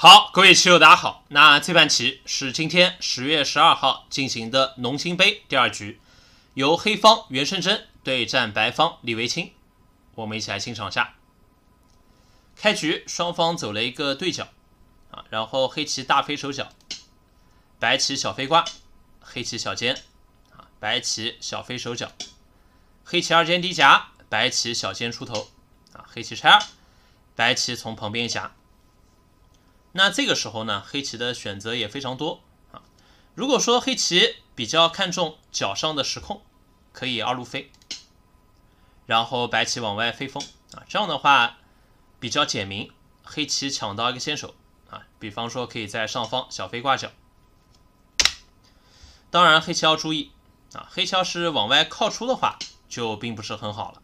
好，各位棋友，大家好。那这盘棋是今天十月十二号进行的农心杯第二局，由黑方袁晟溱对战白方李维清。我们一起来欣赏一下。开局双方走了一个对角，啊，然后黑棋大飞手脚，白棋小飞挂，黑棋小尖，啊，白棋小飞手脚，黑棋二尖低夹，白棋小尖出头，啊，黑棋拆二，白棋从旁边夹。那这个时候呢，黑棋的选择也非常多啊。如果说黑棋比较看重角上的实控，可以二路飞，然后白棋往外飞风啊，这样的话比较简明。黑棋抢到一个先手啊，比方说可以在上方小飞挂角。当然黑棋要注意啊，黑棋要是往外靠出的话就并不是很好了，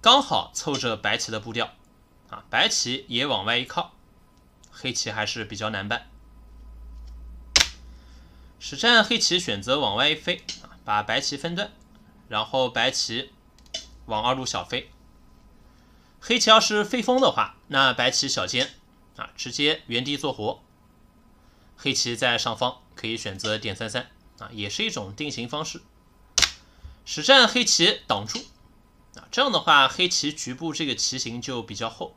刚好凑着白棋的步调啊，白棋也往外一靠。黑棋还是比较难办。实战黑棋选择往外一飞把白棋分段，然后白棋往二路小飞。黑棋要是飞风的话，那白棋小尖啊，直接原地做活。黑棋在上方可以选择点三三啊，也是一种定型方式。实战黑棋挡住啊，这样的话黑棋局部这个棋形就比较厚。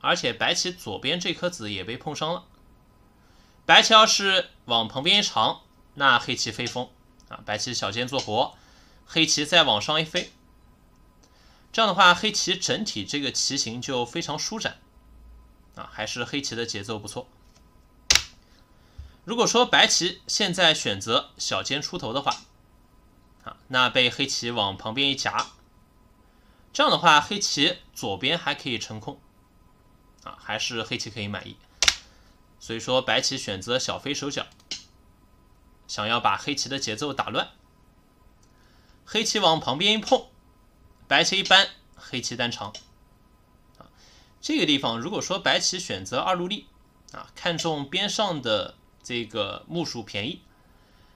而且白棋左边这颗子也被碰伤了，白棋要是往旁边一长，那黑棋飞风啊，白棋小尖做活，黑棋再往上一飞，这样的话黑棋整体这个棋形就非常舒展啊，还是黑棋的节奏不错。如果说白棋现在选择小尖出头的话，啊，那被黑棋往旁边一夹，这样的话黑棋左边还可以成空。啊，还是黑棋可以满意，所以说白棋选择小飞手脚，想要把黑棋的节奏打乱。黑棋往旁边一碰，白棋一扳，黑棋单长。啊，这个地方如果说白棋选择二路立，啊，看中边上的这个木数便宜，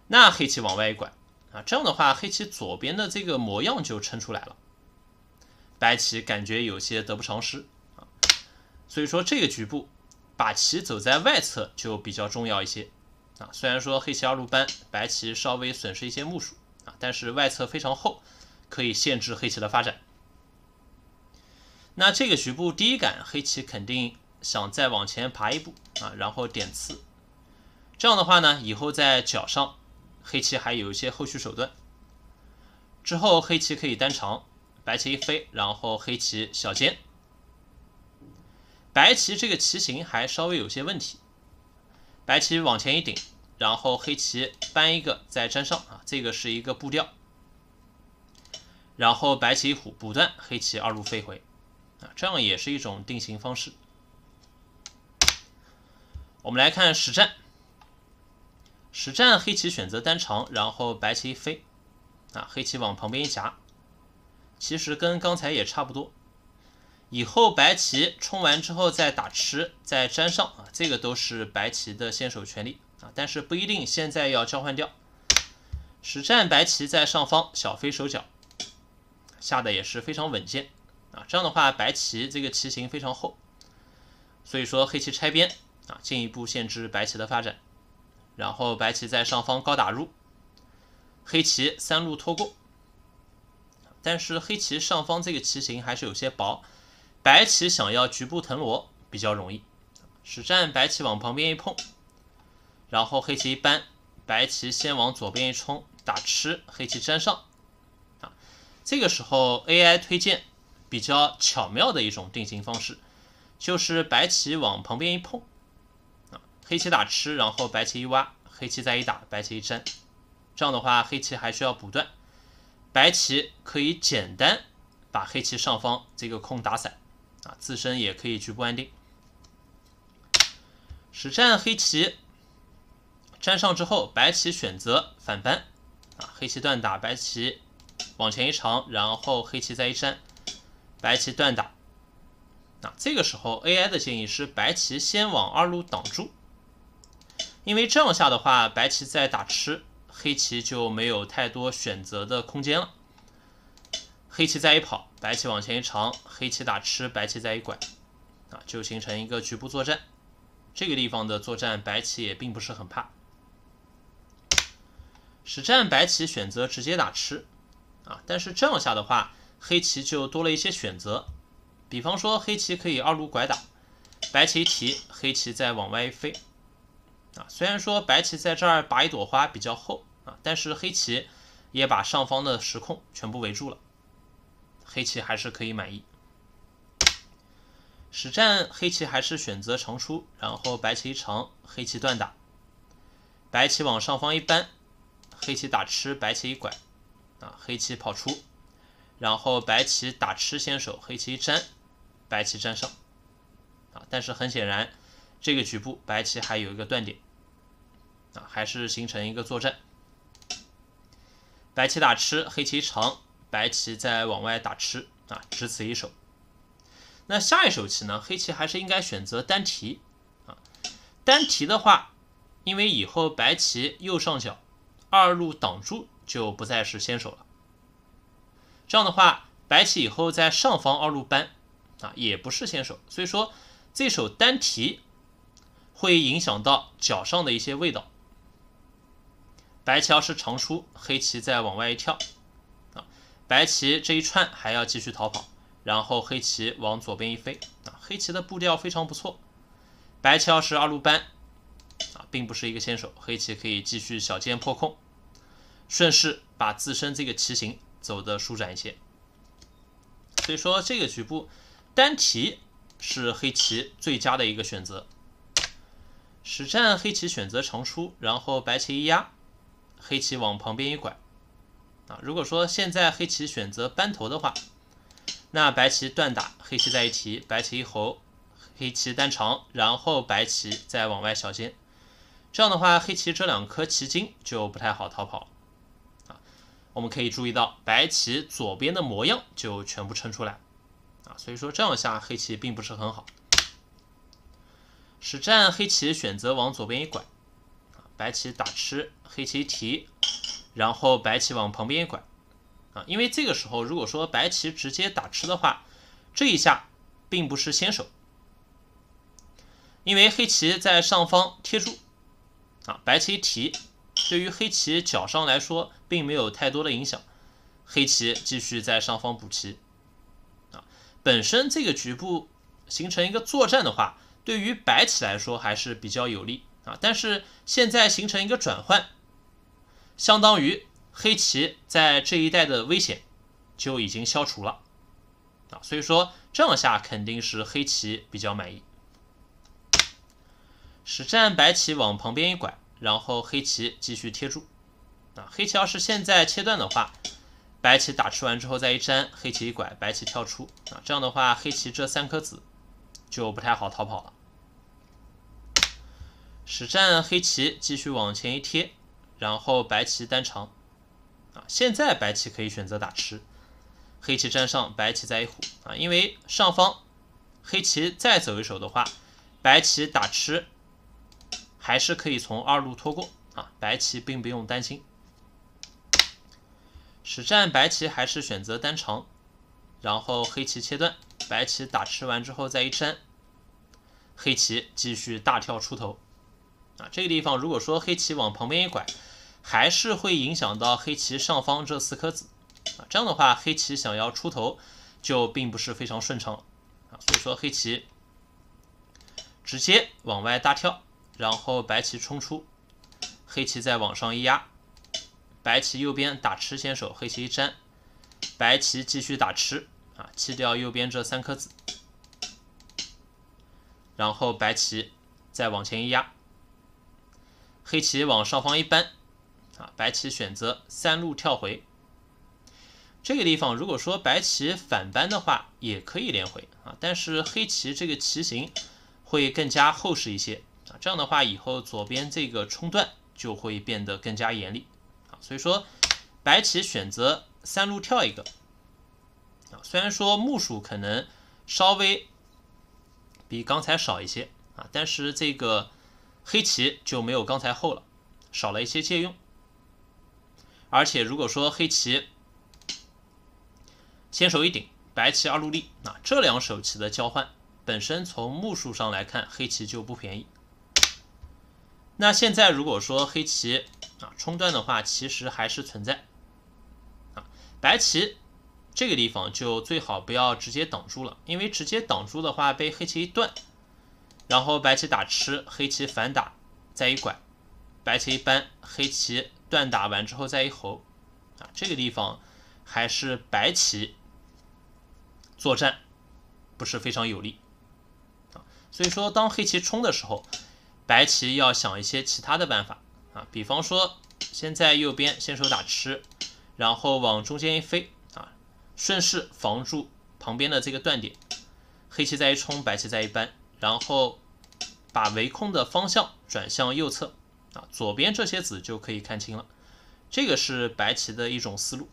那黑棋往外拐，啊，这样的话黑棋左边的这个模样就撑出来了，白棋感觉有些得不偿失。所以说这个局部，把棋走在外侧就比较重要一些啊。虽然说黑棋二路扳，白棋稍微损失一些目数啊，但是外侧非常厚，可以限制黑棋的发展。那这个局部第一感，黑棋肯定想再往前爬一步啊，然后点刺。这样的话呢，以后在角上，黑棋还有一些后续手段。之后黑棋可以单长，白棋一飞，然后黑棋小尖。白棋这个棋形还稍微有些问题，白棋往前一顶，然后黑棋搬一个再粘上啊，这个是一个步调。然后白棋虎补断，黑棋二路飞回啊，这样也是一种定型方式。我们来看实战，实战黑棋选择单长，然后白棋飞，啊，黑棋往旁边一夹，其实跟刚才也差不多。以后白棋冲完之后再打吃再粘上啊，这个都是白棋的先手权利啊，但是不一定现在要交换掉。实战白棋在上方小飞手脚下的也是非常稳健啊，这样的话白棋这个棋形非常厚，所以说黑棋拆边啊，进一步限制白棋的发展。然后白棋在上方高打入，黑棋三路脱钩，但是黑棋上方这个棋形还是有些薄。白棋想要局部腾挪比较容易，实战白棋往旁边一碰，然后黑棋一搬，白棋先往左边一冲打吃，黑棋粘上。啊，这个时候 AI 推荐比较巧妙的一种定型方式，就是白棋往旁边一碰，啊，黑棋打吃，然后白棋一挖，黑棋再一打，白棋一粘，这样的话黑棋还需要补断，白棋可以简单把黑棋上方这个空打散。啊，自身也可以局部安定。实战黑棋站上之后，白棋选择反扳，啊，黑棋断打，白棋往前一长，然后黑棋再一粘，白棋断打。那这个时候 AI 的建议是白棋先往二路挡住，因为这样下的话，白棋在打吃，黑棋就没有太多选择的空间了。黑棋再一跑。白棋往前一长，黑棋打吃，白棋再一拐，啊，就形成一个局部作战。这个地方的作战，白棋也并不是很怕。实战白棋选择直接打吃，啊，但是这样下的话，黑棋就多了一些选择，比方说黑棋可以二路拐打，白棋提，黑棋再往外飞。啊，虽然说白棋在这儿拔一朵花比较厚，啊，但是黑棋也把上方的实控全部围住了。黑棋还是可以满意。实战黑棋还是选择长出，然后白棋一长，黑棋断打。白棋往上方一扳，黑棋打吃，白棋一拐，啊，黑棋跑出，然后白棋打吃先手，黑棋一粘，白棋粘上。啊，但是很显然，这个局部白棋还有一个断点，啊，还是形成一个作战。白棋打吃，黑棋长。白棋再往外打吃啊，只此一手。那下一手棋呢？黑棋还是应该选择单提啊。单提的话，因为以后白棋右上角二路挡住就不再是先手了。这样的话，白棋以后在上方二路搬啊也不是先手，所以说这手单提会影响到脚上的一些味道。白棋要是长出，黑棋再往外一跳。白棋这一串还要继续逃跑，然后黑棋往左边一飞，啊，黑棋的步调非常不错。白棋要是二路扳，啊，并不是一个先手。黑棋可以继续小尖破空，顺势把自身这个棋行走的舒展一些。所以说这个局部单提是黑棋最佳的一个选择。实战黑棋选择长出，然后白棋一压，黑棋往旁边一拐。啊，如果说现在黑棋选择扳头的话，那白棋断打，黑棋再一提，白棋一侯，黑棋单长，然后白棋再往外小尖，这样的话黑棋这两颗棋筋就不太好逃跑啊。我们可以注意到白棋左边的模样就全部撑出来啊，所以说这样下黑棋并不是很好。实战黑棋选择往左边一拐，白棋打吃，黑棋提。然后白棋往旁边拐，啊，因为这个时候如果说白棋直接打吃的话，这一下并不是先手，因为黑棋在上方贴住，啊，白棋一提，对于黑棋角上来说并没有太多的影响，黑棋继续在上方补棋，啊，本身这个局部形成一个作战的话，对于白棋来说还是比较有利啊，但是现在形成一个转换。相当于黑棋在这一带的危险就已经消除了，啊，所以说这样下肯定是黑棋比较满意。实战白棋往旁边一拐，然后黑棋继续贴住。啊，黑棋要是现在切断的话，白棋打吃完之后再一粘，黑棋一拐，白棋跳出。啊，这样的话黑棋这三颗子就不太好逃跑了。实战黑棋继续往前一贴。然后白棋单长，啊，现在白棋可以选择打吃，黑棋粘上，白棋再一虎啊，因为上方黑棋再走一手的话，白棋打吃还是可以从二路拖过啊，白棋并不用担心。实战白棋还是选择单长，然后黑棋切断，白棋打吃完之后再一粘，黑棋继续大跳出头啊，这个地方如果说黑棋往旁边一拐。还是会影响到黑棋上方这四颗子啊，这样的话黑棋想要出头就并不是非常顺畅了啊，所以说黑棋直接往外大跳，然后白棋冲出，黑棋再往上一压，白棋右边打吃先手，黑棋一粘，白棋继续打吃啊，吃掉右边这三颗子，然后白棋再往前一压，黑棋往上方一扳。啊，白棋选择三路跳回这个地方。如果说白棋反扳的话，也可以连回啊。但是黑棋这个棋形会更加厚实一些啊。这样的话，以后左边这个冲段就会变得更加严厉啊。所以说，白棋选择三路跳一个啊。虽然说目数可能稍微比刚才少一些啊，但是这个黑棋就没有刚才厚了，少了一些借用。而且如果说黑棋先手一顶，白棋二路立，那这两手棋的交换本身从目数上来看，黑棋就不便宜。那现在如果说黑棋啊冲断的话，其实还是存在啊。白棋这个地方就最好不要直接挡住了，因为直接挡住的话，被黑棋一断，然后白棋打吃，黑棋反打再一拐，白棋一扳，黑棋。断打完之后再一横，啊，这个地方还是白棋作战不是非常有利，啊，所以说当黑棋冲的时候，白棋要想一些其他的办法，啊，比方说先在右边先手打吃，然后往中间一飞，啊，顺势防住旁边的这个断点，黑棋再一冲，白棋再一扳，然后把围控的方向转向右侧。啊，左边这些子就可以看清了。这个是白棋的一种思路。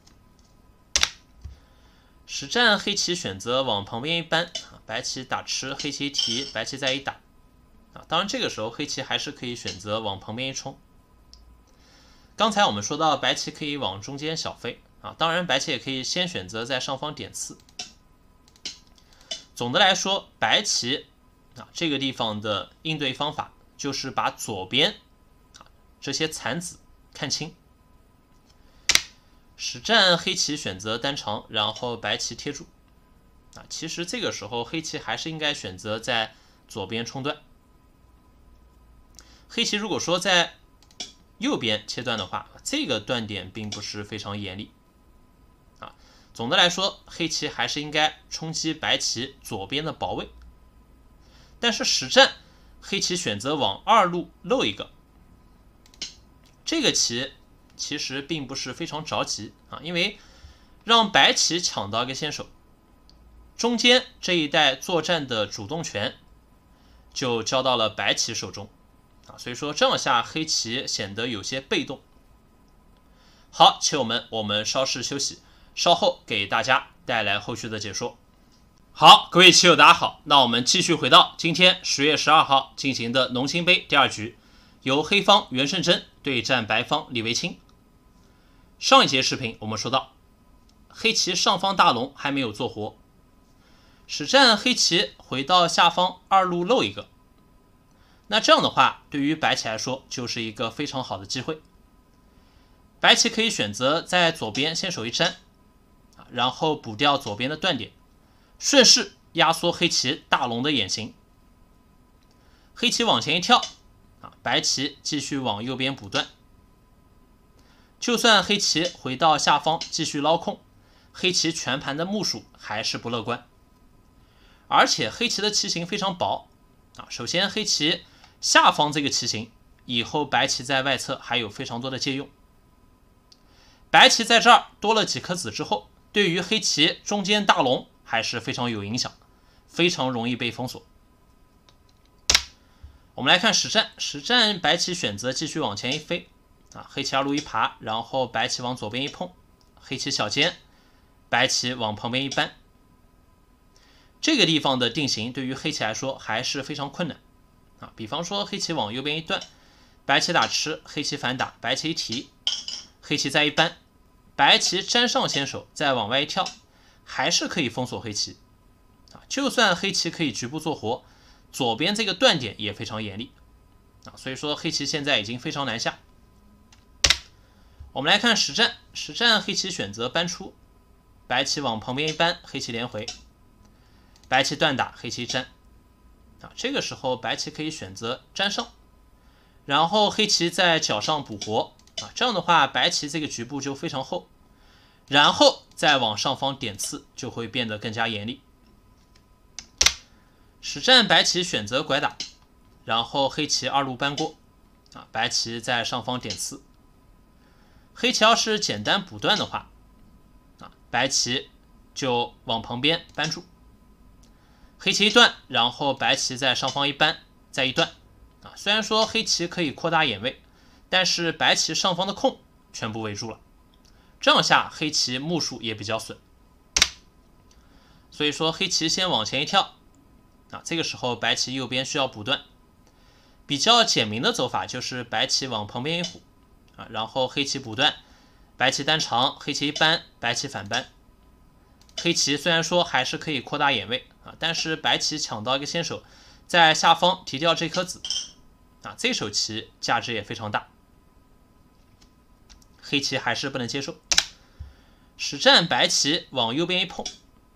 实战黑棋选择往旁边一扳，白棋打吃，黑棋提，白棋再一打。啊，当然这个时候黑棋还是可以选择往旁边一冲。刚才我们说到白棋可以往中间小飞，啊，当然白棋也可以先选择在上方点刺。总的来说，白棋啊这个地方的应对方法就是把左边。这些残子看清。实战黑棋选择单长，然后白棋贴住。啊，其实这个时候黑棋还是应该选择在左边冲断。黑棋如果说在右边切断的话，这个断点并不是非常严厉。啊，总的来说，黑棋还是应该冲击白棋左边的保卫。但是实战黑棋选择往二路漏一个。这个棋其实并不是非常着急啊，因为让白棋抢到一个先手，中间这一带作战的主动权就交到了白棋手中啊，所以说这样下黑棋显得有些被动。好，棋友们，我们稍事休息，稍后给大家带来后续的解说。好，各位棋友大家好，那我们继续回到今天十月十二号进行的农心杯第二局，由黑方袁胜珍对战白方李维清，上一节视频我们说到，黑棋上方大龙还没有做活，实战黑棋回到下方二路漏一个，那这样的话，对于白棋来说就是一个非常好的机会。白棋可以选择在左边先手一粘，然后补掉左边的断点，顺势压缩黑棋大龙的眼型。黑棋往前一跳。啊，白棋继续往右边补断，就算黑棋回到下方继续捞空，黑棋全盘的目数还是不乐观，而且黑棋的棋形非常薄啊。首先，黑棋下方这个棋形以后白棋在外侧还有非常多的借用，白棋在这儿多了几颗子之后，对于黑棋中间大龙还是非常有影响，非常容易被封锁。我们来看实战，实战白棋选择继续往前一飞，啊，黑棋二路一爬，然后白棋往左边一碰，黑棋小尖，白棋往旁边一扳，这个地方的定型对于黑棋来说还是非常困难，啊，比方说黑棋往右边一断，白棋打吃，黑棋反打，白棋一提，黑棋再一扳，白棋粘上先手再往外一跳，还是可以封锁黑棋，啊，就算黑棋可以局部做活。左边这个断点也非常严厉啊，所以说黑棋现在已经非常难下。我们来看实战，实战黑棋选择搬出，白棋往旁边一搬，黑棋连回，白棋断打，黑棋粘啊，这个时候白棋可以选择粘上，然后黑棋在角上补活啊，这样的话白棋这个局部就非常厚，然后再往上方点刺就会变得更加严厉。实战白棋选择拐打，然后黑棋二路扳过，啊，白棋在上方点刺。黑棋要是简单补断的话，啊，白棋就往旁边搬住。黑棋一断，然后白棋在上方一扳，再一断，啊，虽然说黑棋可以扩大眼位，但是白棋上方的空全部围住了，这样下黑棋目数也比较损。所以说黑棋先往前一跳。啊，这个时候白棋右边需要补断，比较简明的走法就是白棋往旁边一虎啊，然后黑棋补断，白棋单长，黑棋一般，白棋反扳。黑棋虽然说还是可以扩大眼位啊，但是白棋抢到一个先手，在下方提掉这颗子啊，这手棋价值也非常大。黑棋还是不能接受。实战白棋往右边一碰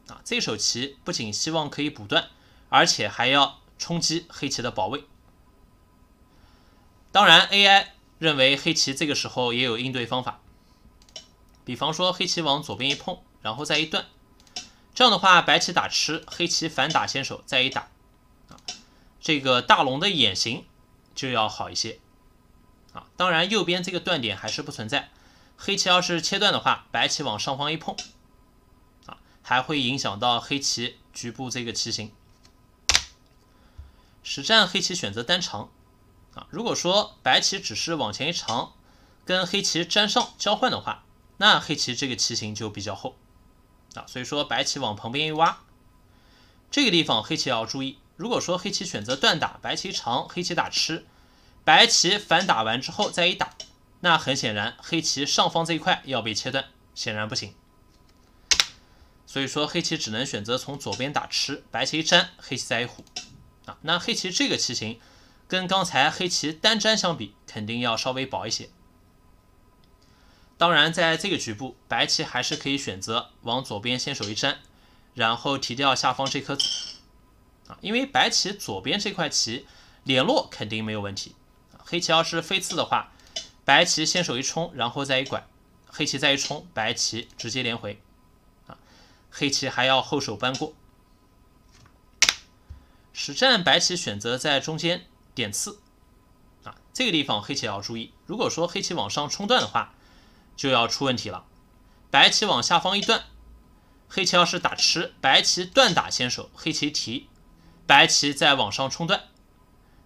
啊，这手棋不仅希望可以补断。而且还要冲击黑棋的保卫。当然，AI 认为黑棋这个时候也有应对方法，比方说黑棋往左边一碰，然后再一断，这样的话白棋打吃，黑棋反打先手再一打，啊，这个大龙的眼型就要好一些，啊，当然右边这个断点还是不存在。黑棋要是切断的话，白棋往上方一碰，啊，还会影响到黑棋局部这个棋形。实战黑棋选择单长，啊，如果说白棋只是往前一长，跟黑棋粘上交换的话，那黑棋这个棋形就比较厚，啊，所以说白棋往旁边一挖，这个地方黑棋要注意。如果说黑棋选择断打白棋长，黑棋打吃，白棋反打完之后再一打，那很显然黑棋上方这一块要被切断，显然不行。所以说黑棋只能选择从左边打吃，白棋一粘，黑棋再一虎。那黑棋这个棋形，跟刚才黑棋单粘相比，肯定要稍微薄一些。当然，在这个局部，白棋还是可以选择往左边先手一粘，然后提掉下方这颗子。啊，因为白棋左边这块棋联络肯定没有问题。黑棋要是飞刺的话，白棋先手一冲，然后再一拐，黑棋再一冲，白棋直接连回。啊，黑棋还要后手扳过。实战白棋选择在中间点刺，啊，这个地方黑棋要注意。如果说黑棋往上冲断的话，就要出问题了。白棋往下方一断，黑棋要是打吃，白棋断打先手，黑棋提，白棋再往上冲断，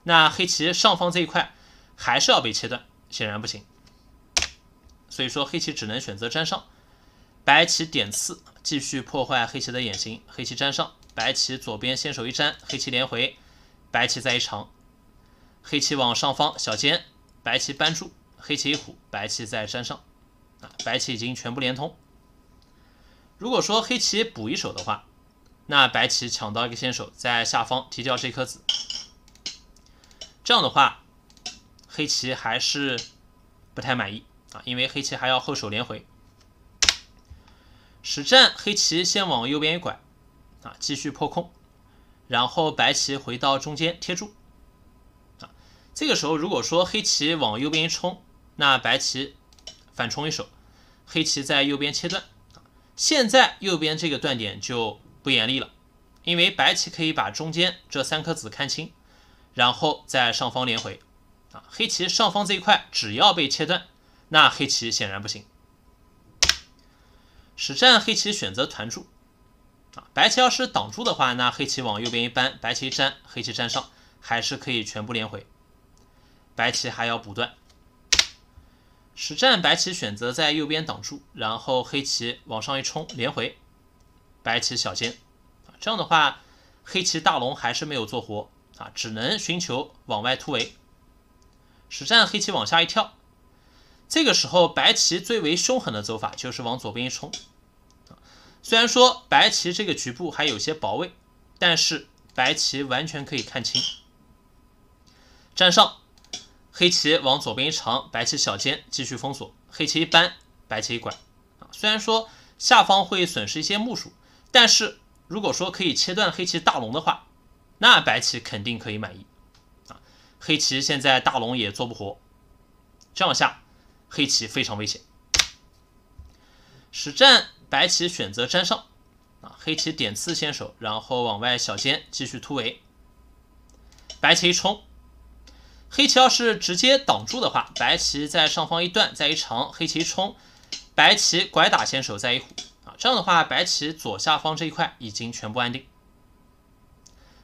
那黑棋上方这一块还是要被切断，显然不行。所以说黑棋只能选择粘上，白棋点刺继续破坏黑棋的眼形，黑棋粘上。白棋左边先手一粘，黑棋连回，白棋再一长，黑棋往上方小尖，白棋扳住，黑棋一虎，白棋在山上，啊，白棋已经全部连通。如果说黑棋补一手的话，那白棋抢到一个先手，在下方提掉这颗子，这样的话，黑棋还是不太满意啊，因为黑棋还要后手连回。实战黑棋先往右边一拐。啊，继续破空，然后白棋回到中间贴住。啊，这个时候如果说黑棋往右边一冲，那白棋反冲一手，黑棋在右边切断。现在右边这个断点就不严厉了，因为白棋可以把中间这三颗子看清，然后在上方连回。啊，黑棋上方这一块只要被切断，那黑棋显然不行。实战黑棋选择团住。白棋要是挡住的话，那黑棋往右边一搬，白棋粘，黑棋粘上，还是可以全部连回。白棋还要补断。实战白棋选择在右边挡住，然后黑棋往上一冲，连回。白棋小尖，啊，这样的话，黑棋大龙还是没有做活啊，只能寻求往外突围。实战黑棋往下一跳，这个时候白棋最为凶狠的走法就是往左边一冲。虽然说白棋这个局部还有些薄位，但是白棋完全可以看清。站上，黑棋往左边一长，白棋小尖继续封锁，黑棋一扳，白棋一拐。啊，虽然说下方会损失一些目数，但是如果说可以切断黑棋大龙的话，那白棋肯定可以满意。啊，黑棋现在大龙也做不活，这样下，黑棋非常危险。实战。白棋选择粘上，啊，黑棋点刺先手，然后往外小尖继续突围。白棋一冲，黑棋要是直接挡住的话，白棋在上方一断再一长，黑棋一冲，白棋拐打先手再一虎，啊，这样的话，白棋左下方这一块已经全部安定。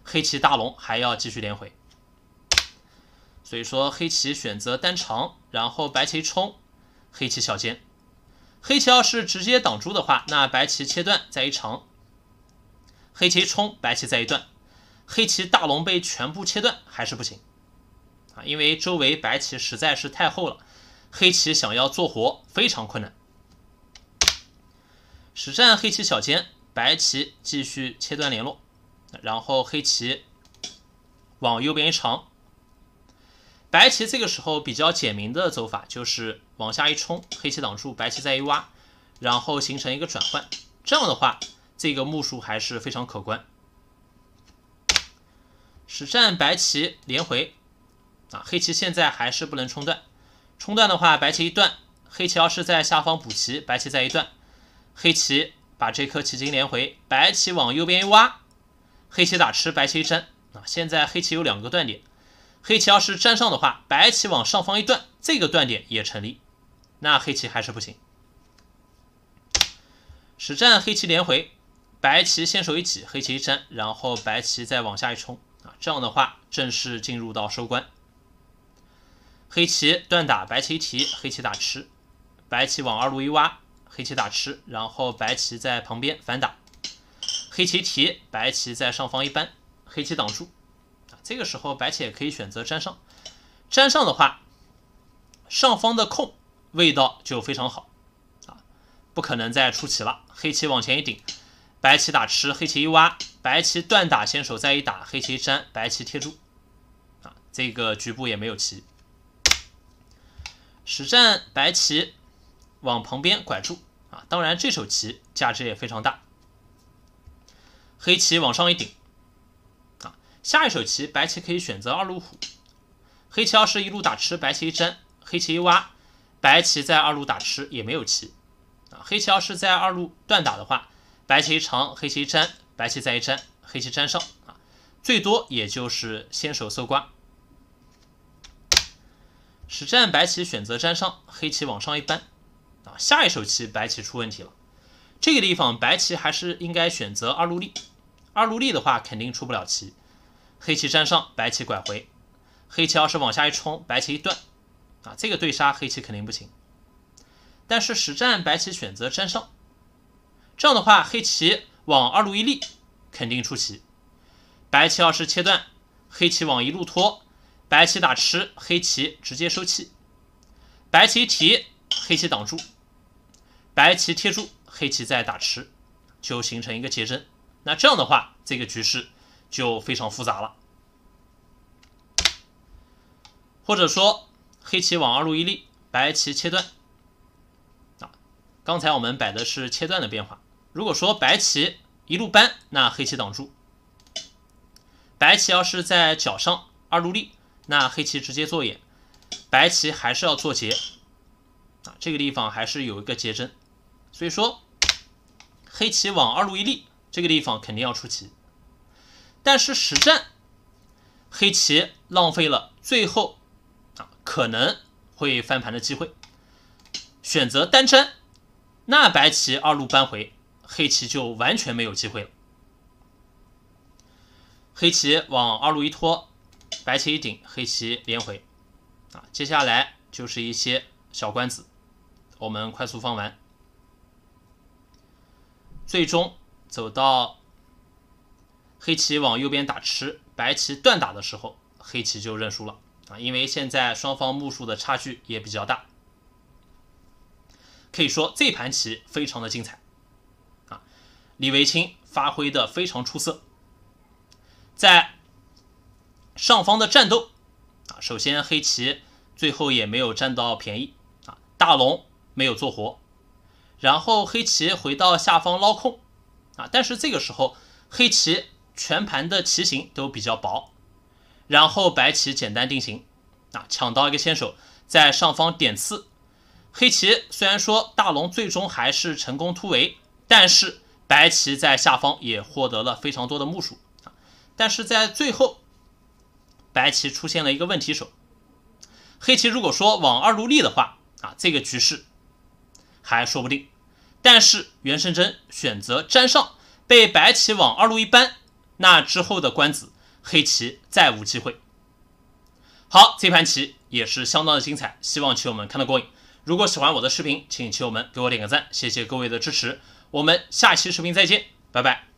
黑棋大龙还要继续连回，所以说黑棋选择单长，然后白棋一冲，黑棋小尖。黑棋要是直接挡住的话，那白棋切断再一长，黑棋冲，白棋再一断，黑棋大龙被全部切断还是不行啊，因为周围白棋实在是太厚了，黑棋想要做活非常困难。实战黑棋小尖，白棋继续切断联络，然后黑棋往右边一长。白棋这个时候比较简明的走法就是往下一冲，黑棋挡住，白棋再一挖，然后形成一个转换。这样的话，这个目数还是非常可观。实战白棋连回，啊，黑棋现在还是不能冲断。冲断的话，白棋一断，黑棋要是在下方补棋，白棋再一断，黑棋把这颗棋筋连回，白棋往右边一挖，黑棋打吃，白棋一粘。啊，现在黑棋有两个断点。黑棋要是粘上的话，白棋往上方一断，这个断点也成立。那黑棋还是不行。实战黑棋连回，白棋先手一挤，黑棋一粘，然后白棋再往下一冲啊。这样的话，正式进入到收官。黑棋断打，白棋提，黑棋打吃，白棋往二路一挖，黑棋打吃，然后白棋在旁边反打。黑棋提，白棋在上方一扳，黑棋挡住。这个时候，白棋也可以选择粘上，粘上的话，上方的空味道就非常好啊，不可能再出棋了。黑棋往前一顶，白棋打吃，黑棋一挖，白棋断打先手，再一打，黑棋粘，白棋贴住啊，这个局部也没有棋。实战白棋往旁边拐住啊，当然这手棋价值也非常大。黑棋往上一顶。下一手棋，白棋可以选择二路虎，黑棋要是一路打吃，白棋一粘，黑棋一挖，白棋在二路打吃也没有棋啊。黑棋要是在二路断打的话，白棋一长，黑棋一粘，白棋再一粘，黑棋粘上啊，最多也就是先手搜刮。实战白棋选择粘上，黑棋往上一扳啊。下一手棋，白棋出问题了，这个地方白棋还是应该选择二路立，二路立的话肯定出不了棋。黑棋粘上，白棋拐回。黑棋要是往下一冲，白棋一断，啊，这个对杀黑棋肯定不行。但是实战白棋选择粘上，这样的话黑棋往二路一立，肯定出棋。白棋要是切断，黑棋往一路拖，白棋打吃，黑棋直接收气。白棋提，黑棋挡住。白棋贴住，黑棋再打吃，就形成一个结针，那这样的话，这个局势。就非常复杂了，或者说黑棋往二路一立，白棋切断。啊，刚才我们摆的是切断的变化。如果说白棋一路搬，那黑棋挡住；白棋要是在角上二路立，那黑棋直接做眼，白棋还是要做劫。啊，这个地方还是有一个劫针，所以说黑棋往二路一立，这个地方肯定要出奇。但是实战，黑棋浪费了最后啊可能会翻盘的机会，选择单粘，那白棋二路扳回，黑棋就完全没有机会了。黑棋往二路一拖，白棋一顶，黑棋连回，啊，接下来就是一些小官子，我们快速放完，最终走到。黑棋往右边打吃，白棋断打的时候，黑棋就认输了啊！因为现在双方目数的差距也比较大，可以说这盘棋非常的精彩啊！李维清发挥的非常出色，在上方的战斗啊，首先黑棋最后也没有占到便宜啊，大龙没有做活，然后黑棋回到下方捞空啊，但是这个时候黑棋。全盘的棋形都比较薄，然后白棋简单定型啊，抢到一个先手，在上方点刺。黑棋虽然说大龙最终还是成功突围，但是白棋在下方也获得了非常多的目数啊。但是在最后，白棋出现了一个问题手，黑棋如果说往二路立的话啊，这个局势还说不定。但是袁胜珍选择粘上，被白棋往二路一扳。那之后的官子黑棋再无机会。好，这盘棋也是相当的精彩，希望棋友们看得过瘾。如果喜欢我的视频，请棋友们给我点个赞，谢谢各位的支持。我们下期视频再见，拜拜。